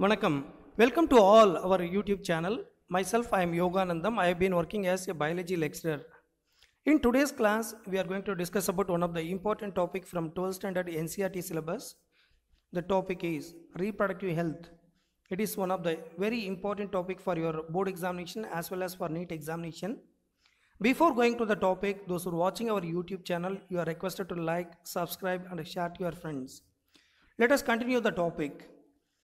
Vanakkam. Welcome to all our YouTube channel. Myself, I am Yoganandam. I have been working as a biology lecturer. In today's class, we are going to discuss about one of the important topic from 12th standard NCERT syllabus. The topic is reproductive health. It is one of the very important topic for your board examination as well as for NEET examination. Before going to the topic, those who are watching our YouTube channel, you are requested to like, subscribe and share to your friends. Let us continue the topic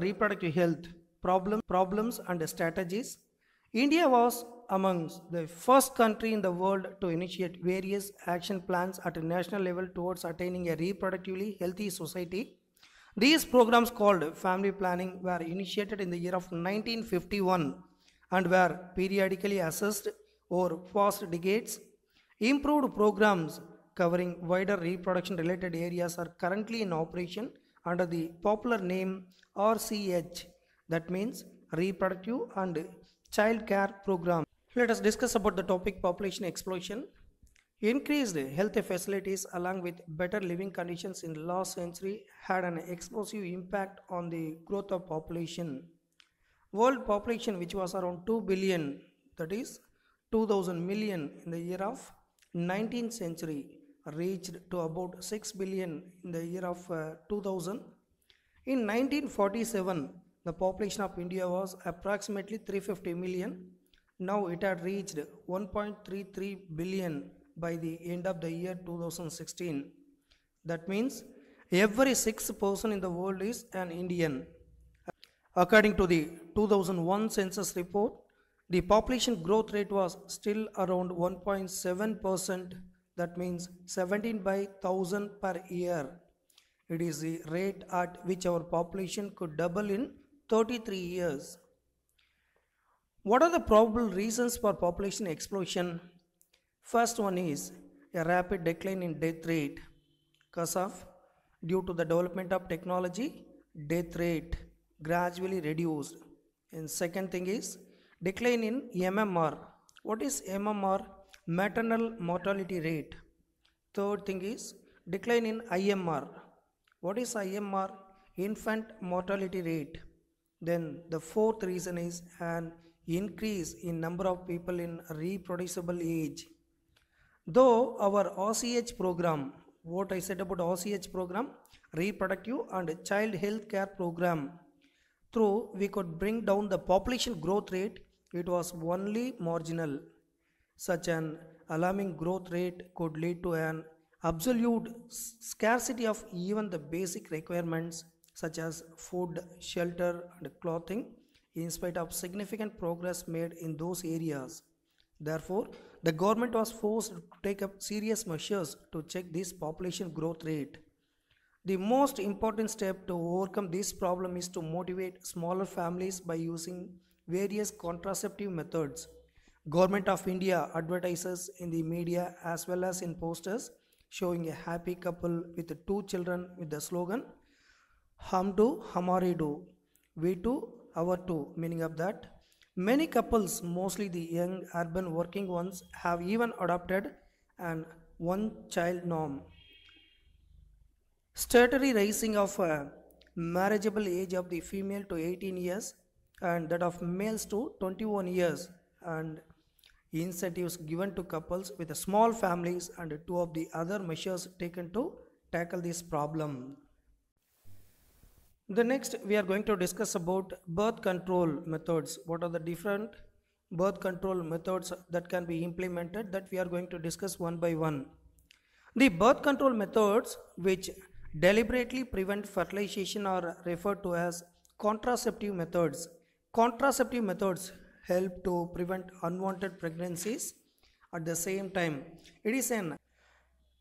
reproductive health problem, problems and strategies, India was amongst the first country in the world to initiate various action plans at a national level towards attaining a reproductively healthy society. These programs called family planning were initiated in the year of 1951 and were periodically assessed over past decades. Improved programs covering wider reproduction related areas are currently in operation under the popular name RCH that means reproductive and child care program. Let us discuss about the topic population explosion. Increased health facilities along with better living conditions in last century had an explosive impact on the growth of population. World population which was around 2 billion that is 2000 million in the year of 19th century reached to about 6 billion in the year of uh, 2000. In 1947, the population of India was approximately 350 million. Now it had reached 1.33 billion by the end of the year 2016. That means every sixth person in the world is an Indian. According to the 2001 census report, the population growth rate was still around 1.7 percent that means 17 by 1000 per year. It is the rate at which our population could double in 33 years. What are the probable reasons for population explosion? First one is a rapid decline in death rate because of due to the development of technology, death rate gradually reduced. And second thing is decline in MMR. What is MMR? maternal mortality rate third thing is decline in imr what is imr infant mortality rate then the fourth reason is an increase in number of people in reproducible age though our och program what i said about och program reproductive and child health care program through we could bring down the population growth rate it was only marginal such an alarming growth rate could lead to an absolute scarcity of even the basic requirements such as food, shelter, and clothing, in spite of significant progress made in those areas. Therefore, the government was forced to take up serious measures to check this population growth rate. The most important step to overcome this problem is to motivate smaller families by using various contraceptive methods Government of India advertises in the media as well as in posters showing a happy couple with two children with the slogan "Ham do, Hamari do, we too, our too, meaning of that. Many couples, mostly the young urban working ones, have even adopted an one child norm. Statutory raising of marriageable age of the female to 18 years and that of males to 21 years and incentives given to couples with small families and two of the other measures taken to tackle this problem. The next we are going to discuss about birth control methods. What are the different birth control methods that can be implemented that we are going to discuss one by one. The birth control methods which deliberately prevent fertilization are referred to as contraceptive methods. Contraceptive methods help to prevent unwanted pregnancies. At the same time, it is an,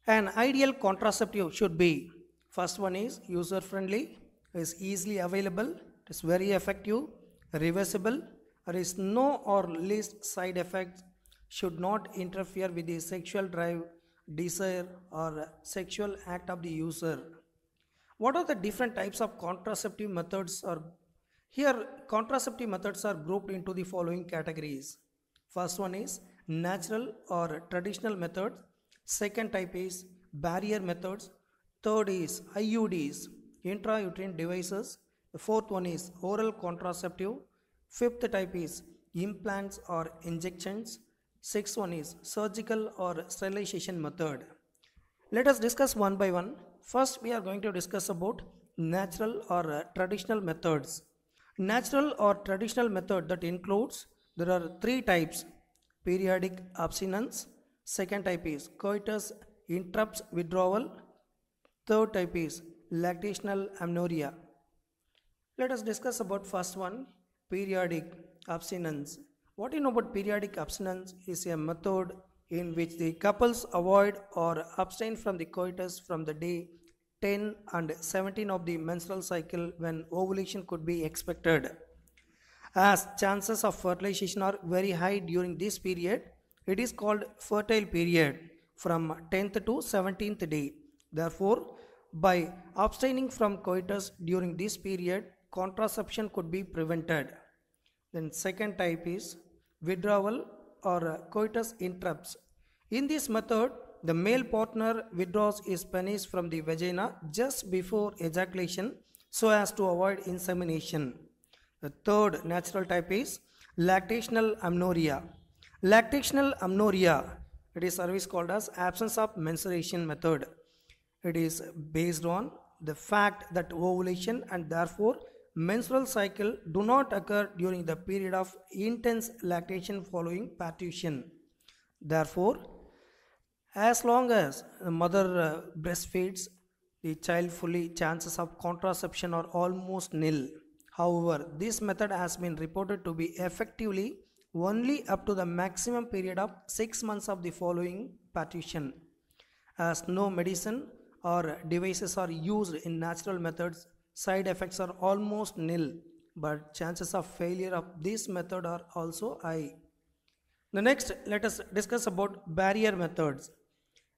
an ideal contraceptive should be. First one is user friendly, is easily available, it is very effective, reversible, there is no or least side effects, should not interfere with the sexual drive, desire or sexual act of the user. What are the different types of contraceptive methods or here contraceptive methods are grouped into the following categories. First one is natural or traditional methods. Second type is barrier methods. Third is IUDs, intrauterine devices. The fourth one is oral contraceptive. Fifth type is implants or injections. Sixth one is surgical or sterilization method. Let us discuss one by one. First, we are going to discuss about natural or traditional methods. Natural or traditional method that includes there are three types periodic abstinence, second type is coitus interrupts withdrawal, third type is lactational amenorrhea. Let us discuss about first one periodic abstinence. What you know about periodic abstinence is a method in which the couples avoid or abstain from the coitus from the day 10 and 17 of the menstrual cycle when ovulation could be expected. As chances of fertilization are very high during this period, it is called fertile period from 10th to 17th day. Therefore, by abstaining from coitus during this period, contraception could be prevented. Then second type is withdrawal or coitus interrupts. In this method, the male partner withdraws his penis from the vagina just before ejaculation so as to avoid insemination. The third natural type is lactational amenorrhea. Lactational amenorrhea, it is always called as absence of menstruation method. It is based on the fact that ovulation and therefore menstrual cycle do not occur during the period of intense lactation following parturition. Therefore, as long as the mother uh, breastfeeds, the child fully chances of contraception are almost nil. However, this method has been reported to be effectively only up to the maximum period of 6 months of the following partition. As no medicine or devices are used in natural methods, side effects are almost nil, but chances of failure of this method are also high. The next, let us discuss about barrier methods.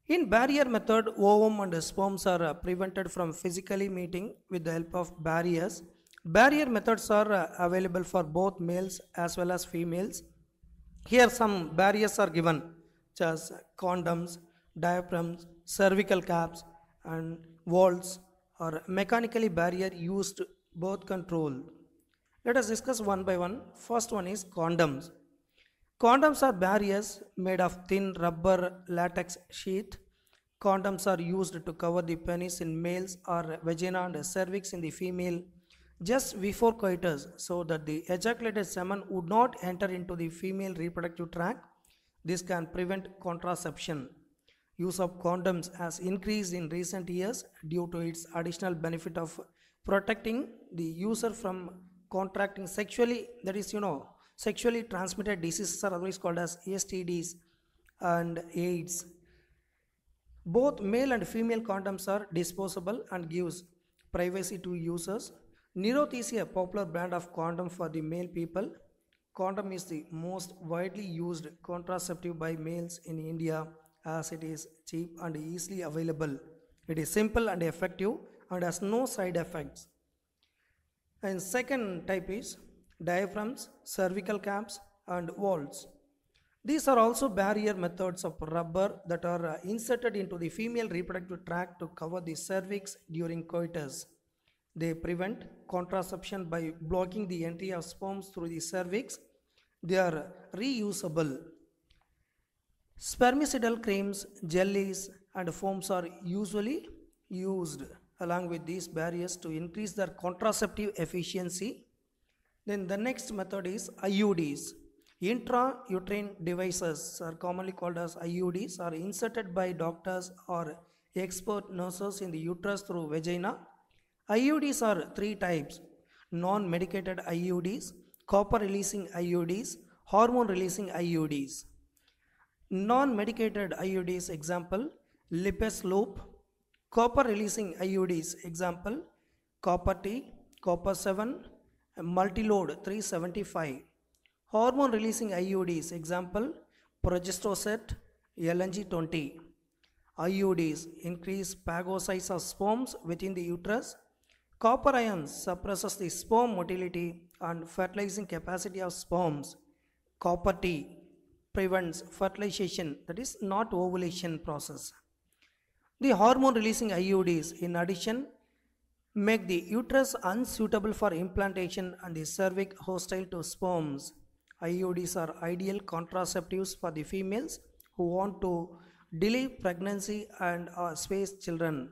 In barrier method, ovum and sperms are uh, prevented from physically meeting with the help of barriers. Barrier methods are uh, available for both males as well as females. Here some barriers are given such as condoms, diaphragms, cervical caps and walls or mechanically barrier used birth control. Let us discuss one by one. First one is condoms. Condoms are barriers made of thin rubber latex sheet. Condoms are used to cover the penis in males or vagina and cervix in the female just before coitus so that the ejaculated semen would not enter into the female reproductive tract. This can prevent contraception. Use of condoms has increased in recent years due to its additional benefit of protecting the user from contracting sexually that is you know Sexually transmitted diseases are otherwise called as STDs and AIDS. Both male and female condoms are disposable and gives privacy to users. Neroth is a popular brand of condom for the male people. Condom is the most widely used contraceptive by males in India as it is cheap and easily available. It is simple and effective and has no side effects. And second type is diaphragms, cervical caps and walls. These are also barrier methods of rubber that are uh, inserted into the female reproductive tract to cover the cervix during coitus. They prevent contraception by blocking the entry of sperms through the cervix. They are reusable. Spermicidal creams, jellies and foams are usually used along with these barriers to increase their contraceptive efficiency then the next method is IUDs. Intrauterine devices are commonly called as IUDs are inserted by doctors or expert nurses in the uterus through vagina. IUDs are three types. Non-medicated IUDs, copper releasing IUDs, hormone releasing IUDs. Non-medicated IUDs example, lipase loop, copper releasing IUDs example, copper T, copper 7, Multi-load 375 hormone releasing IUDs example progestoset LNG20 IUDs increase phagocytes of sperms within the uterus copper ions suppresses the sperm motility and fertilizing capacity of sperms copper T prevents fertilization that is not ovulation process the hormone releasing IUDs in addition make the uterus unsuitable for implantation and the cervix hostile to sperms. IUDs are ideal contraceptives for the females who want to delay pregnancy and uh, space children.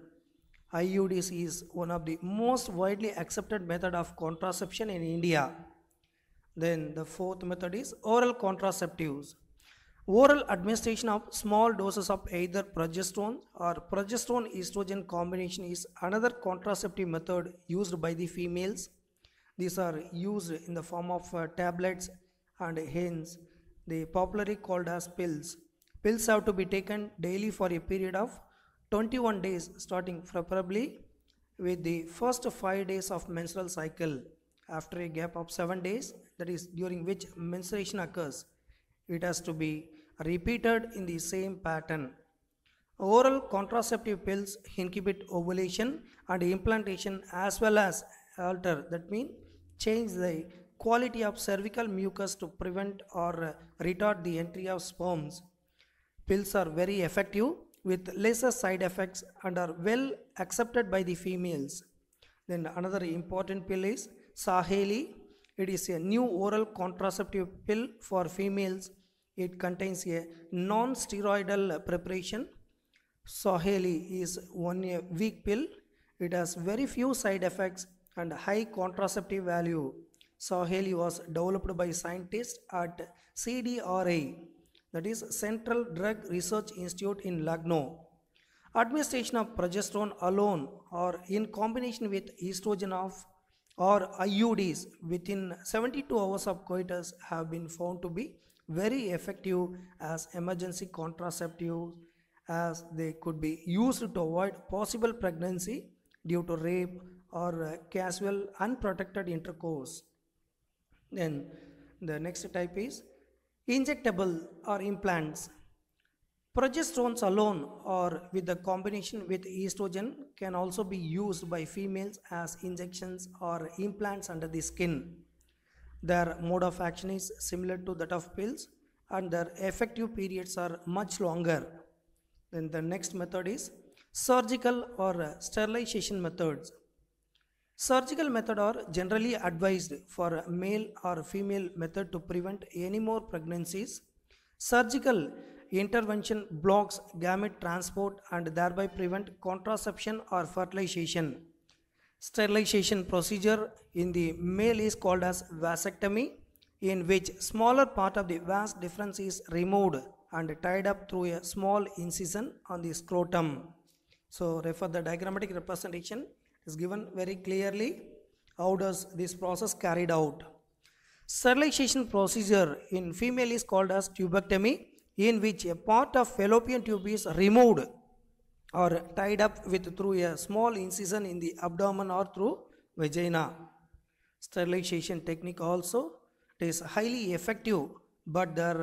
IUDs is one of the most widely accepted method of contraception in India. Then the fourth method is oral contraceptives. Oral administration of small doses of either progesterone or progesterone estrogen combination is another contraceptive method used by the females. These are used in the form of uh, tablets and hence they popularly called as pills. Pills have to be taken daily for a period of 21 days starting preferably with the first 5 days of menstrual cycle after a gap of 7 days that is during which menstruation occurs. It has to be repeated in the same pattern. Oral contraceptive pills inhibit ovulation and implantation as well as alter, that means change the quality of cervical mucus to prevent or retard the entry of sperms. Pills are very effective with lesser side effects and are well accepted by the females. Then another important pill is Saheli. It is a new oral contraceptive pill for females it contains a non-steroidal preparation. Soheli is one weak pill. It has very few side effects and high contraceptive value. Soheli was developed by scientists at CDRI, that is Central Drug Research Institute in Lucknow. Administration of progesterone alone or in combination with estrogen of or IUDs within 72 hours of coitus have been found to be very effective as emergency contraceptives as they could be used to avoid possible pregnancy due to rape or uh, casual unprotected intercourse. Then the next type is injectable or implants. Progesterones alone or with the combination with estrogen can also be used by females as injections or implants under the skin. Their mode of action is similar to that of pills and their effective periods are much longer. Then the next method is surgical or sterilization methods. Surgical method are generally advised for male or female method to prevent any more pregnancies. Surgical intervention blocks gamete transport and thereby prevent contraception or fertilization sterilization procedure in the male is called as vasectomy in which smaller part of the vas deferens is removed and tied up through a small incision on the scrotum. So refer the diagrammatic representation is given very clearly how does this process carried out. Sterilization procedure in female is called as tubectomy in which a part of fallopian tube is removed or tied up with through a small incision in the abdomen or through vagina. Sterilization technique also it is highly effective but their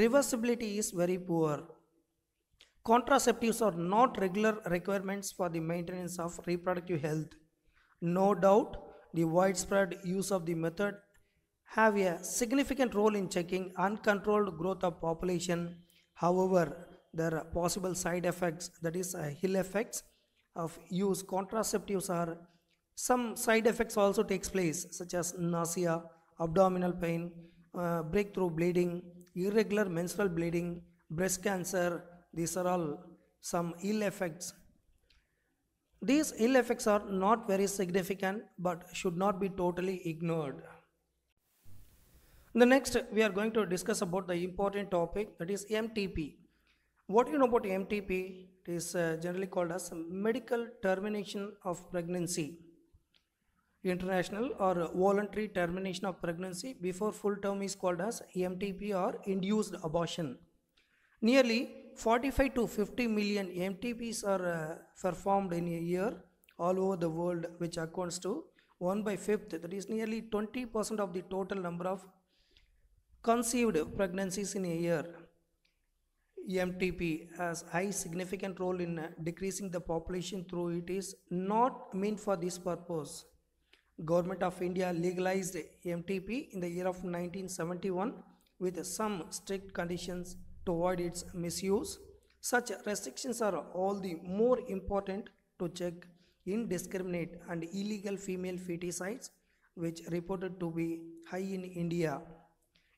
reversibility is very poor. Contraceptives are not regular requirements for the maintenance of reproductive health. No doubt the widespread use of the method have a significant role in checking uncontrolled growth of population. However, are possible side effects that is uh, hill effects of use contraceptives are some side effects also takes place such as nausea abdominal pain uh, breakthrough bleeding irregular menstrual bleeding breast cancer these are all some ill effects these ill effects are not very significant but should not be totally ignored the next we are going to discuss about the important topic that is mtp what you know about MTP? It is uh, generally called as medical termination of pregnancy. International or voluntary termination of pregnancy before full term is called as MTP or induced abortion. Nearly 45 to 50 million MTPs are uh, performed in a year all over the world, which accounts to 1 by 5th, that is nearly 20% of the total number of conceived pregnancies in a year. EMTP has high significant role in uh, decreasing the population through it is not meant for this purpose. Government of India legalized EMTP in the year of 1971 with some strict conditions to avoid its misuse. Such restrictions are all the more important to check indiscriminate and illegal female feticides which reported to be high in India.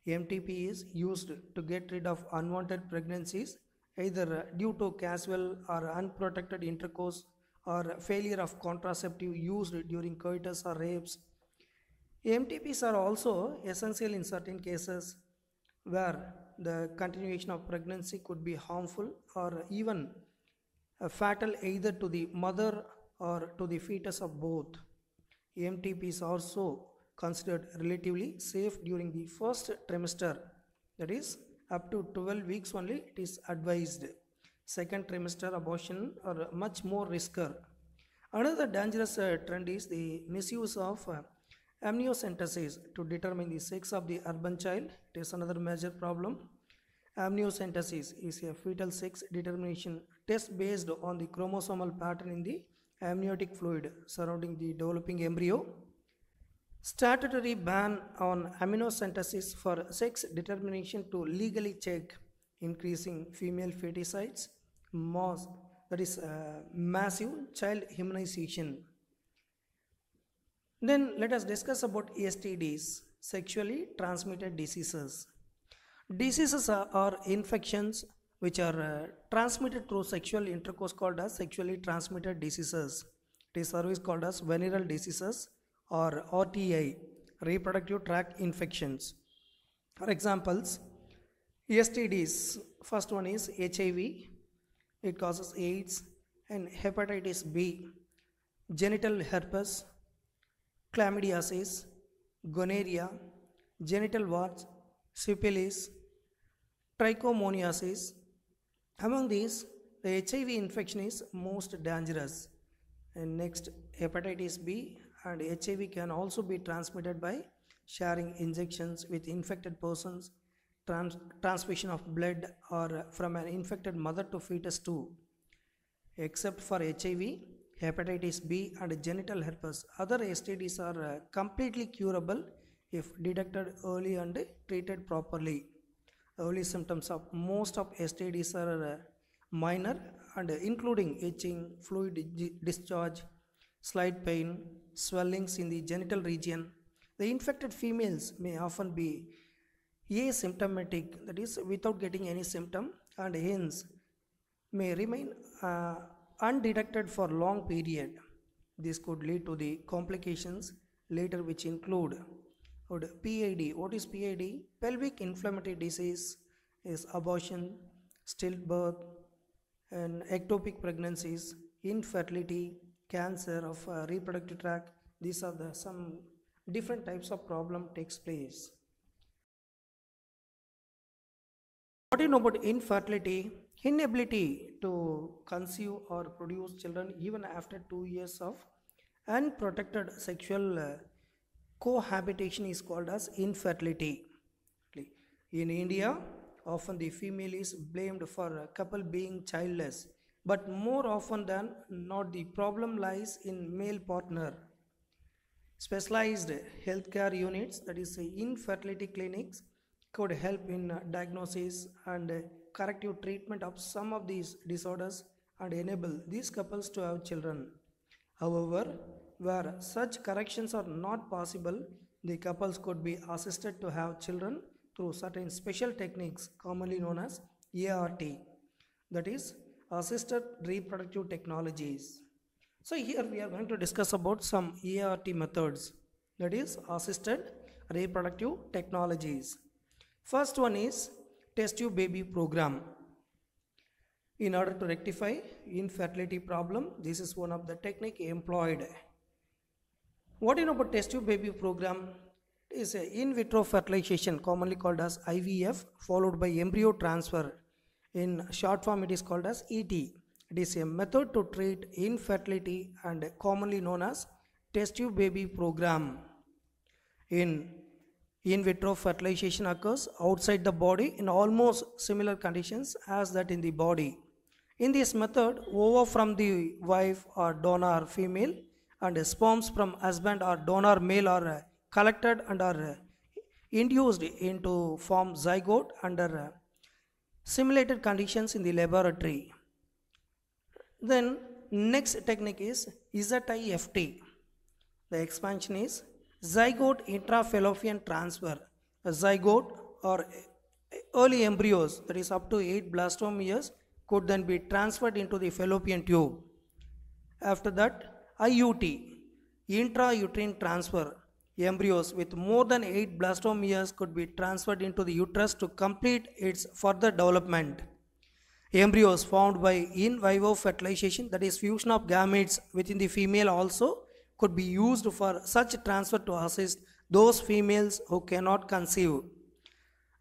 MTP is used to get rid of unwanted pregnancies either uh, due to casual or unprotected intercourse or failure of contraceptive used during coitus or rapes. MTPs are also essential in certain cases where the continuation of pregnancy could be harmful or even uh, fatal either to the mother or to the fetus of both. MTPs also considered relatively safe during the first trimester that is up to 12 weeks only it is advised second trimester abortion are much more riskier another dangerous uh, trend is the misuse of uh, amniocentesis to determine the sex of the urban child it is another major problem amniocentesis is a fetal sex determination test based on the chromosomal pattern in the amniotic fluid surrounding the developing embryo Statutory ban on amino synthesis for sex determination to legally check increasing female feticides, mass, that is uh, massive child humanization Then let us discuss about STDs, sexually transmitted diseases. Diseases are, are infections which are uh, transmitted through sexual intercourse called as sexually transmitted diseases. It is always called as venereal diseases or RTI, reproductive tract infections. For examples, STDs, first one is HIV, it causes AIDS, and hepatitis B, genital herpes, chlamydiasis, gonorrhea, genital warts, syphilis, trichomoniasis. Among these, the HIV infection is most dangerous. And next, hepatitis B and HIV can also be transmitted by sharing injections with infected persons, trans transmission of blood or from an infected mother to fetus too. Except for HIV, hepatitis B and genital herpes, other STDs are uh, completely curable if detected early and treated properly. Early symptoms of most of STDs are uh, minor and including itching, fluid discharge, slight pain, swellings in the genital region. The infected females may often be asymptomatic, that is, without getting any symptom, and hence may remain uh, undetected for long period. This could lead to the complications later, which include PID. What is PID? Pelvic inflammatory disease is abortion, stillbirth, and ectopic pregnancies, infertility, cancer of uh, reproductive tract these are the some different types of problem takes place what do you know about infertility inability to conceive or produce children even after 2 years of unprotected sexual uh, cohabitation is called as infertility in india often the female is blamed for a couple being childless but more often than not the problem lies in male partner specialized healthcare units that is infertility clinics could help in diagnosis and corrective treatment of some of these disorders and enable these couples to have children however where such corrections are not possible the couples could be assisted to have children through certain special techniques commonly known as ART that is assisted reproductive technologies. So here we are going to discuss about some ERT methods that is assisted reproductive technologies. First one is test tube baby program. In order to rectify infertility problem, this is one of the technique employed. What do you know about test tube baby program? It is in vitro fertilization commonly called as IVF followed by embryo transfer in short form, it is called as ET. It is a method to treat infertility and commonly known as test tube baby program. In in vitro fertilization occurs outside the body in almost similar conditions as that in the body. In this method, ova from the wife or donor female and sperms from husband or donor male are collected and are induced into form zygote under simulated conditions in the laboratory. Then next technique is ZIFT. The expansion is zygote intrafallopian transfer. A zygote or early embryos that is up to 8 blastome years could then be transferred into the fallopian tube. After that IUT, intrauterine transfer embryos with more than 8 blastomeres could be transferred into the uterus to complete its further development. Embryos formed by in vivo fertilization, that is, fusion of gametes within the female, also could be used for such transfer to assist those females who cannot conceive.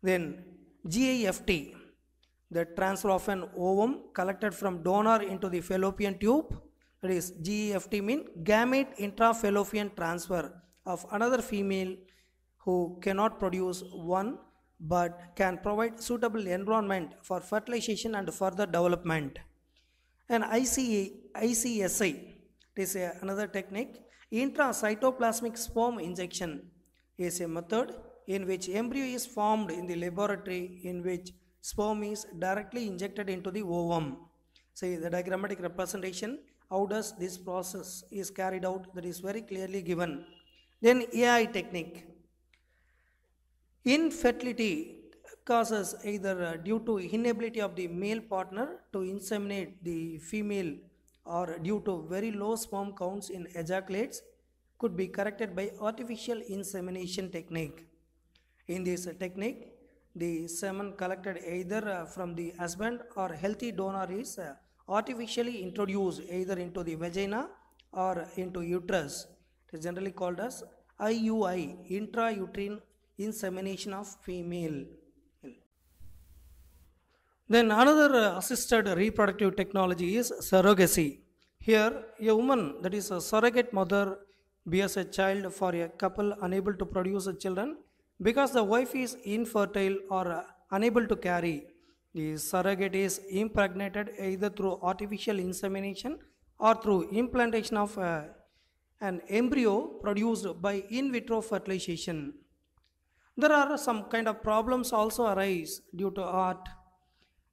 Then, GAFT, the transfer of an ovum collected from donor into the fallopian tube, that is, GAFT means gamete intrafallopian transfer of another female who cannot produce one but can provide suitable environment for fertilization and further development. And ICA, ICSI, another technique. Intracytoplasmic sperm injection is a method in which embryo is formed in the laboratory in which sperm is directly injected into the ovum. See the diagrammatic representation, how does this process is carried out that is very clearly given. Then AI technique. Infertility causes either uh, due to inability of the male partner to inseminate the female or due to very low sperm counts in ejaculates could be corrected by artificial insemination technique. In this technique, the semen collected either uh, from the husband or healthy donor is uh, artificially introduced either into the vagina or into uterus. It is generally called as IUI, intrauterine insemination of female. Then another uh, assisted reproductive technology is surrogacy. Here, a woman, that is a surrogate mother, bears a child for a couple unable to produce a children because the wife is infertile or unable to carry. The surrogate is impregnated either through artificial insemination or through implantation of a uh, an embryo produced by in vitro fertilization. There are some kind of problems also arise due to art.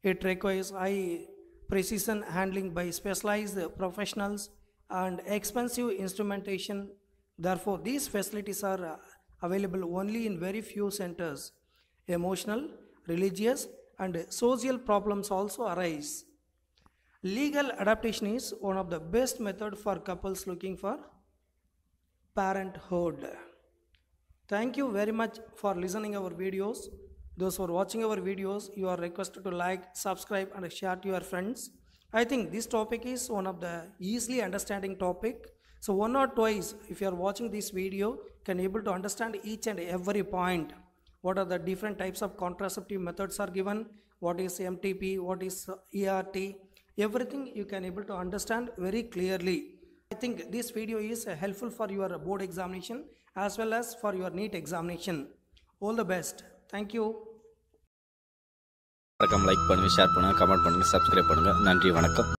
It requires high precision handling by specialized professionals and expensive instrumentation. Therefore, these facilities are uh, available only in very few centers. Emotional, religious and social problems also arise. Legal adaptation is one of the best method for couples looking for parenthood thank you very much for listening our videos those who are watching our videos you are requested to like subscribe and share to your friends i think this topic is one of the easily understanding topic so one or twice if you are watching this video can able to understand each and every point what are the different types of contraceptive methods are given what is mtp what is ert everything you can able to understand very clearly I think this video is helpful for your board examination as well as for your NEET examination. All the best. Thank you. வணக்கம் like பண்ணுங்கள் share பண்ணுங்கள் comment பண்ணுங்கள் subscribe பண்ணுங்கள் நன்றி வணக்கம்